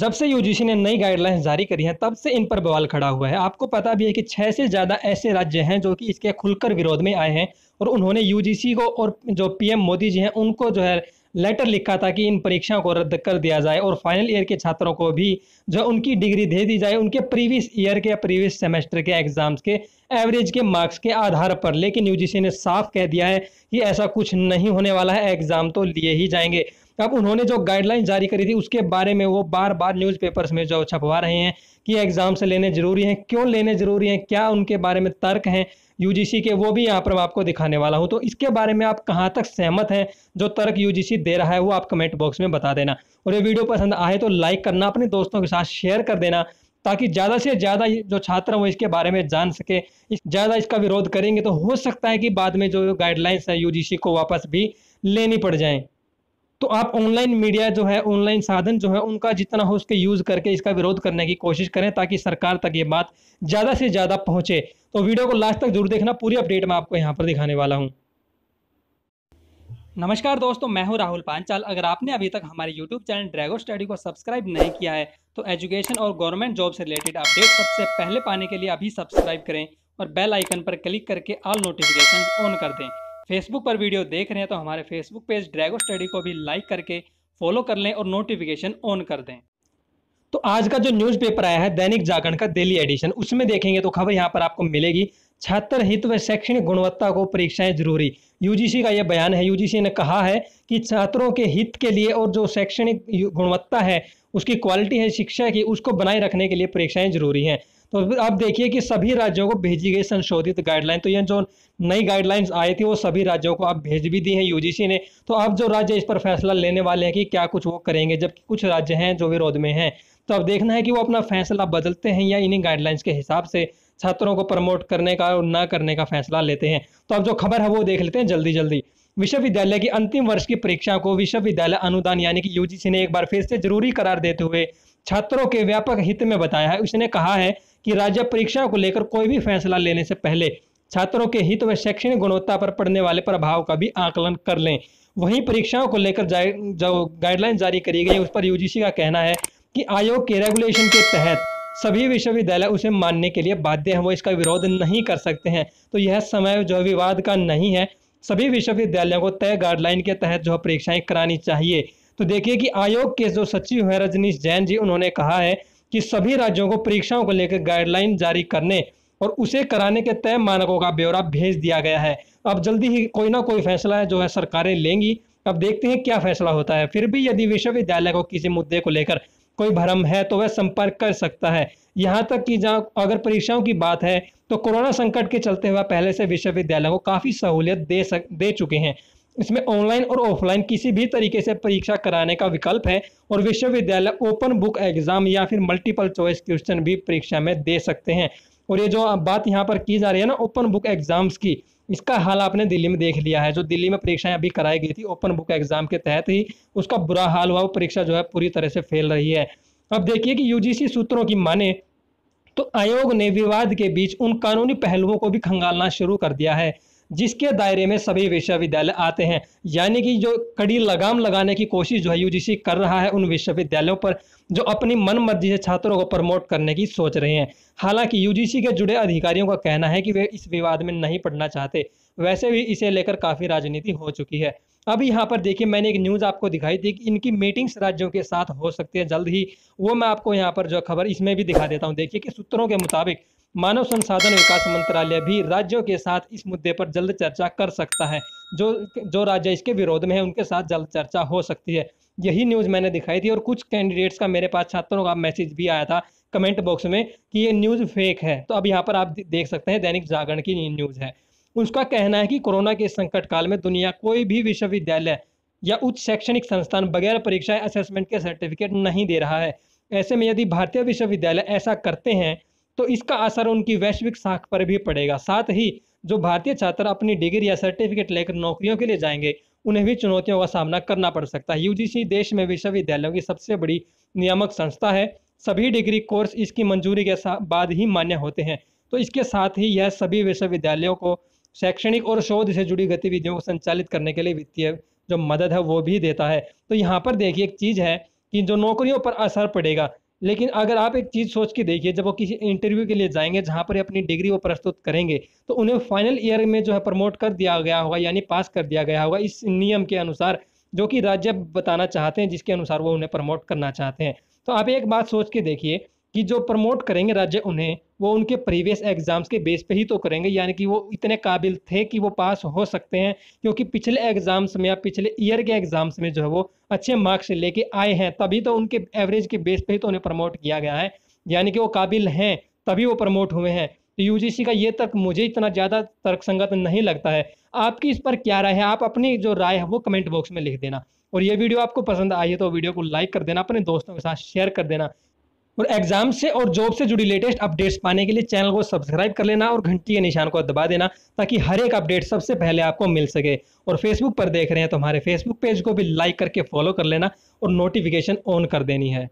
जब से यूजीसी ने नई गाइडलाइंस जारी करी है तब से इन पर बवाल खड़ा हुआ है आपको पता भी है कि छः से ज़्यादा ऐसे राज्य हैं जो कि इसके खुलकर विरोध में आए हैं और उन्होंने यूजीसी को और जो पीएम मोदी जी हैं उनको जो है लेटर लिखा था कि इन परीक्षाओं को रद्द कर दिया जाए और फाइनल ईयर के छात्रों को भी जो उनकी डिग्री दे दी जाए उनके प्रीवियस ईयर के या प्रीवियस सेमेस्टर के एग्जाम्स के एवरेज के मार्क्स के आधार पर लेकिन यूजीसी ने साफ कह दिया है कि ऐसा कुछ नहीं होने वाला है एग्ज़ाम तो लिए ही जाएंगे अब उन्होंने जो गाइडलाइन जारी करी थी उसके बारे में वो बार बार न्यूज़पेपर्स में जो छपवा रहे हैं कि एग्ज़ाम से लेने ज़रूरी हैं क्यों लेने ज़रूरी हैं क्या उनके बारे में तर्क हैं यूजीसी के वो भी यहाँ पर मैं आपको दिखाने वाला हूँ तो इसके बारे में आप कहाँ तक सहमत हैं जो तर्क यूजीसी दे रहा है वो आप कमेंट बॉक्स में बता देना और ये वीडियो पसंद आए तो लाइक करना अपने दोस्तों के साथ शेयर कर देना ताकि ज़्यादा से ज़्यादा जो छात्र हैं वो इसके बारे में जान सके ज़्यादा इसका विरोध करेंगे तो हो सकता है कि बाद में जो गाइडलाइंस हैं यू को वापस भी लेनी पड़ जाएँ तो आप ऑनलाइन मीडिया जो है ऑनलाइन साधन जो है उनका जितना हो उसके यूज़ करके इसका विरोध करने की कोशिश करें ताकि सरकार तक ये बात ज़्यादा से ज़्यादा पहुँचे तो वीडियो को लास्ट तक जरूर देखना पूरी अपडेट मैं आपको यहाँ पर दिखाने वाला हूँ नमस्कार दोस्तों मैं हूं राहुल पांचाल अगर आपने अभी तक हमारे YouTube चैनल ड्रैगो स्टडी को सब्सक्राइब नहीं किया है तो एजुकेशन और गवर्नमेंट जॉब से रिलेटेड अपडेट सबसे पहले पाने के लिए अभी सब्सक्राइब करें और बेल आइकन पर क्लिक करके ऑल नोटिफिकेशन ऑन कर दें फेसबुक पर वीडियो देख रहे हैं तो हमारे फेसबुक पेज ड्रैगो स्टडी को भी लाइक करके फॉलो कर लें और नोटिफिकेशन ऑन कर दें तो आज का जो न्यूज़पेपर आया है दैनिक जागरण का डेली एडिशन उसमें देखेंगे तो खबर यहाँ पर आपको मिलेगी छात्र हित व शैक्षणिक गुणवत्ता को परीक्षाएं जरूरी यूजीसी का यह बयान है यूजीसी ने कहा है कि छात्रों के हित के लिए और जो शैक्षणिक गुणवत्ता है उसकी क्वालिटी है शिक्षा की उसको बनाए रखने के लिए परीक्षाएं जरूरी हैं तो अब देखिए कि सभी राज्यों को भेजी गई संशोधित गाइडलाइन तो ये जो नई गाइडलाइंस आई थी वो सभी राज्यों को आप भेज भी दी है यूजीसी ने तो अब जो राज्य इस पर फैसला लेने वाले हैं कि क्या कुछ वो करेंगे जबकि कुछ राज्य हैं जो विरोध में हैं तो अब देखना है कि वो अपना फैसला बदलते हैं या इन्हीं गाइडलाइंस के हिसाब से छात्रों को प्रमोट करने का और ना करने का फैसला लेते हैं तो अब जो खबर है वो देख लेते हैं जल्दी जल्दी विश्वविद्यालय की अंतिम वर्ष की परीक्षा को विश्वविद्यालय अनुदान यानी कि यूजीसी ने एक बार फिर से जरूरी करार देते हुए छात्रों के व्यापक हित में बताया है उसने कहा है कि राज्य परीक्षा को लेकर कोई भी फैसला लेने से पहले छात्रों के हित व शैक्षणिक गुणवत्ता पर पड़ने वाले प्रभाव का भी आकलन कर लें वहीं परीक्षाओं को लेकर जो गाइडलाइन जारी करी गई उस पर यूजीसी का कहना है कि आयोग के रेगुलेशन के तहत सभी विश्वविद्यालय उसे मानने के लिए बाध्य हैं वो इसका विरोध नहीं कर सकते हैं तो यह समय जो विवाद का नहीं है सभी विश्वविद्यालयों को तय गाइडलाइन के तहत जो परीक्षाएं करानी चाहिए तो देखिए कि आयोग के जो सचिव हैं रजनीश जैन जी उन्होंने कहा है कि सभी राज्यों को परीक्षाओं को लेकर गाइडलाइन जारी करने और उसे कराने के तय मानकों का ब्यौरा भेज दिया गया है अब जल्दी ही कोई ना कोई फैसला है जो है सरकारें लेंगी अब देखते हैं क्या फैसला होता है फिर भी यदि विश्वविद्यालय को किसी मुद्दे को लेकर कोई भ्रम है तो वह संपर्क कर सकता है यहाँ तक कि जहाँ अगर परीक्षाओं की बात है तो कोरोना संकट के चलते हुए पहले से विश्वविद्यालय को काफ़ी सहूलियत दे सक दे चुके हैं इसमें ऑनलाइन और ऑफलाइन किसी भी तरीके से परीक्षा कराने का विकल्प है और विश्वविद्यालय ओपन बुक एग्जाम या फिर मल्टीपल चॉइस क्वेश्चन भी परीक्षा में दे सकते हैं और ये जो बात यहाँ पर की जा रही है ना ओपन बुक एग्जाम्स की इसका हाल आपने दिल्ली में देख लिया है जो दिल्ली में परीक्षाएं अभी कराई गई थी ओपन बुक एग्जाम के तहत ही उसका बुरा हाल हुआ वो परीक्षा जो है पूरी तरह से फेल रही है अब देखिए कि यूजीसी सूत्रों की माने तो आयोग ने विवाद के बीच उन कानूनी पहलुओं को भी खंगालना शुरू कर दिया है जिसके दायरे में सभी विश्वविद्यालय आते हैं यानी कि जो कड़ी लगाम लगाने की कोशिश जो है यूजीसी कर रहा है उन विश्वविद्यालयों पर जो अपनी मन मर्जी से छात्रों को प्रमोट करने की सोच रहे हैं हालांकि यूजीसी के जुड़े अधिकारियों का कहना है कि वे इस विवाद में नहीं पढ़ना चाहते वैसे भी इसे लेकर काफ़ी राजनीति हो चुकी है अब यहाँ पर देखिए मैंने एक न्यूज़ आपको दिखाई थी कि इनकी मीटिंग्स राज्यों के साथ हो सकती है जल्द ही वो मैं आपको यहाँ पर जो खबर इसमें भी दिखा देता हूँ देखिए कि सूत्रों के मुताबिक मानव संसाधन विकास मंत्रालय भी राज्यों के साथ इस मुद्दे पर जल्द चर्चा कर सकता है जो जो राज्य इसके विरोध में है उनके साथ जल्द चर्चा हो सकती है यही न्यूज़ मैंने दिखाई थी और कुछ कैंडिडेट्स का मेरे पास छात्रों का मैसेज भी आया था कमेंट बॉक्स में कि ये न्यूज़ फेक है तो अब यहाँ पर आप देख सकते हैं दैनिक जागरण की न्यूज़ है उसका कहना है कि कोरोना के संकट काल में दुनिया कोई भी विश्वविद्यालय या उच्च शैक्षणिक संस्थान बगैर परीक्षा असेसमेंट के सर्टिफिकेट नहीं दे रहा है ऐसे में यदि भारतीय विश्वविद्यालय ऐसा करते हैं तो इसका असर उनकी वैश्विक साख पर भी पड़ेगा साथ ही जो भारतीय छात्र अपनी डिग्री या सर्टिफिकेट लेकर नौकरियों के लिए जाएंगे उन्हें भी चुनौतियों का सामना करना पड़ सकता है यूजीसी देश में विश्वविद्यालयों की सबसे बड़ी नियामक संस्था है सभी डिग्री कोर्स इसकी मंजूरी के बाद ही मान्य होते हैं तो इसके साथ ही यह सभी विश्वविद्यालयों को शैक्षणिक और शोध से जुड़ी गतिविधियों को संचालित करने के लिए वित्तीय जो मदद है वो भी देता है तो यहाँ पर देखिए एक चीज़ है कि जो नौकरियों पर असर पड़ेगा लेकिन अगर आप एक चीज़ सोच के देखिए जब वो किसी इंटरव्यू के लिए जाएंगे जहाँ पर अपनी डिग्री वो प्रस्तुत करेंगे तो उन्हें फाइनल ईयर में जो है प्रमोट कर दिया गया होगा यानी पास कर दिया गया होगा इस नियम के अनुसार जो कि राज्य बताना चाहते हैं जिसके अनुसार वो उन्हें प्रमोट करना चाहते हैं तो आप एक बात सोच के देखिए कि जो प्रमोट करेंगे राज्य उन्हें वो उनके प्रीवियस एग्ज़ाम्स के बेस पे ही तो करेंगे यानी कि वो इतने काबिल थे कि वो पास हो सकते हैं क्योंकि पिछले एग्ज़ाम्स में या पिछले ईयर के एग्ज़ाम्स में जो है वो अच्छे मार्क्स लेके आए हैं तभी तो उनके एवरेज के बेस पे ही तो उन्हें प्रमोट किया गया है यानी कि वो काबिल हैं तभी वो प्रमोट हुए हैं तो यूजीसी का ये तर्क मुझे इतना ज़्यादा तर्कसंगत नहीं लगता है आपकी इस पर क्या राय है आप अपनी जो राय है वो कमेंट बॉक्स में लिख देना और ये वीडियो आपको पसंद आई है तो वीडियो को लाइक कर देना अपने दोस्तों के साथ शेयर कर देना और एग्जाम से और जॉब से जुड़ी लेटेस्ट अपडेट्स पाने के लिए चैनल को सब्सक्राइब कर लेना और घंटी के निशान को दबा देना ताकि हर एक अपडेट सबसे पहले आपको मिल सके और फेसबुक पर देख रहे हैं तो हमारे फेसबुक पेज को भी लाइक करके फॉलो कर लेना और नोटिफिकेशन ऑन कर देनी है